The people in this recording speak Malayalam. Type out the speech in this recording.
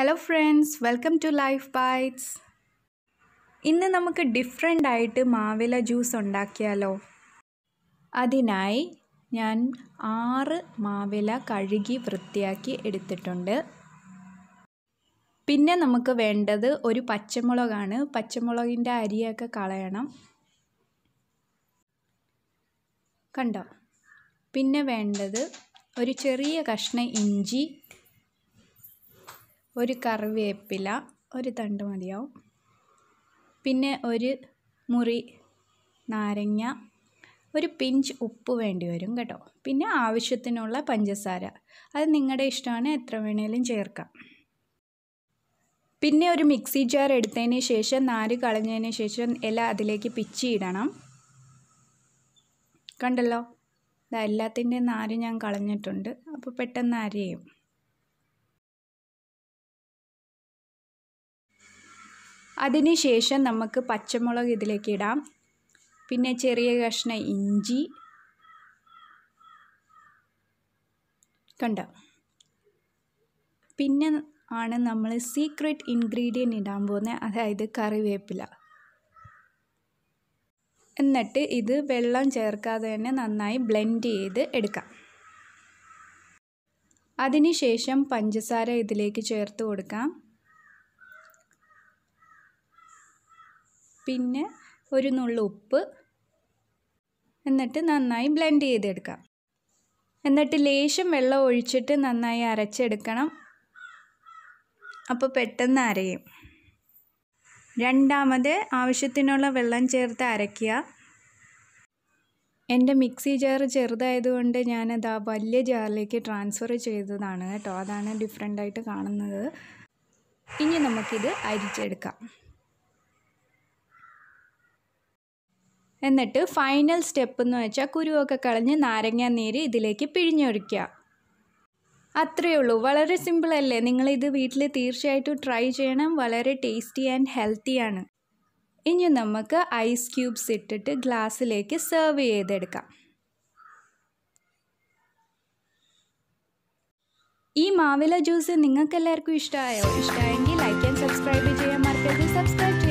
hello friends welcome to life bytes ഇന്ന് നമുക്ക് ഡിഫറെൻ്റ് ആയിട്ട് മാവില ജ്യൂസ് ഉണ്ടാക്കിയാലോ അതിനായി ഞാൻ ആറ് മാവില കഴുകി വൃത്തിയാക്കി എടുത്തിട്ടുണ്ട് പിന്നെ നമുക്ക് വേണ്ടത് ഒരു പച്ചമുളകാണ് പച്ചമുളകിൻ്റെ അരിയൊക്കെ കളയണം കണ്ടോ പിന്നെ വേണ്ടത് ഒരു ചെറിയ കഷ്ണം ഇഞ്ചി ഒരു കറിവേപ്പില ഒരു തണ്ട് മതിയാവും പിന്നെ ഒരു മുറി നാരങ്ങ ഒരു പിഞ്ച് ഉപ്പ് വേണ്ടി വരും കേട്ടോ പിന്നെ ആവശ്യത്തിനുള്ള പഞ്ചസാര അത് നിങ്ങളുടെ ഇഷ്ടമാണ് എത്ര വേണേലും ചേർക്കാം പിന്നെ ഒരു മിക്സി ജാർ എടുത്തതിന് ശേഷം നാര് കളഞ്ഞതിന് ശേഷം ഇല അതിലേക്ക് പിച്ചിയിടണം കണ്ടല്ലോ എല്ലാത്തിൻ്റെയും നാര് ഞാൻ കളഞ്ഞിട്ടുണ്ട് അപ്പോൾ പെട്ടെന്ന് അരയും അതിനുശേഷം നമുക്ക് പച്ചമുളക് ഇതിലേക്ക് ഇടാം പിന്നെ ചെറിയ കഷ്ണം ഇഞ്ചി കണ്ട പിന്നെ ആണ് നമ്മൾ സീക്രട്ട് ഇൻഗ്രീഡിയൻ്റ് ഇടാൻ പോകുന്നത് അതായത് കറിവേപ്പില എന്നിട്ട് ഇത് വെള്ളം ചേർക്കാതെ തന്നെ നന്നായി ബ്ലെൻഡ് ചെയ്ത് എടുക്കാം അതിനുശേഷം പഞ്ചസാര ഇതിലേക്ക് ചേർത്ത് കൊടുക്കാം പിന്നെ ഒരു നുള്ളു ഉപ്പ് എന്നിട്ട് നന്നായി ബ്ലെൻഡ് ചെയ്തെടുക്കാം എന്നിട്ട് ലേശം വെള്ളം ഒഴിച്ചിട്ട് നന്നായി അരച്ചെടുക്കണം അപ്പോൾ പെട്ടെന്ന് അരയും രണ്ടാമത് ആവശ്യത്തിനുള്ള വെള്ളം ചേർത്ത് അരയ്ക്കുക എൻ്റെ മിക്സി ജാർ ചെറുതായതുകൊണ്ട് ഞാനത് ആ വലിയ ജാറിലേക്ക് ട്രാൻസ്ഫർ ചെയ്തതാണ് കേട്ടോ അതാണ് ഡിഫറെൻ്റായിട്ട് കാണുന്നത് ഇനി നമുക്കിത് അരിച്ചെടുക്കാം എന്നിട്ട് ഫൈനൽ സ്റ്റെപ്പ് എന്ന് വെച്ചാൽ കുരുവൊക്കെ കളഞ്ഞ് നാരങ്ങ നീര് ഇതിലേക്ക് പിഴിഞ്ഞൊഴിക്കുക അത്രയേ ഉള്ളൂ വളരെ സിമ്പിളല്ലേ നിങ്ങളിത് വീട്ടിൽ തീർച്ചയായിട്ടും ട്രൈ ചെയ്യണം വളരെ ടേസ്റ്റി ആൻഡ് ഹെൽത്തിയാണ് ഇനി നമുക്ക് ഐസ് ക്യൂബ്സ് ഇട്ടിട്ട് ഗ്ലാസ്സിലേക്ക് സെർവ് ചെയ്തെടുക്കാം ഈ മാവില ജ്യൂസ് നിങ്ങൾക്കെല്ലാവർക്കും ഇഷ്ടമായോ ഇഷ്ടമായെങ്കിൽ ലൈക്ക് ആൻഡ് സബ്സ്ക്രൈബ് ചെയ്യാൻ മറക്കരുത് സബ്സ്ക്രൈബ്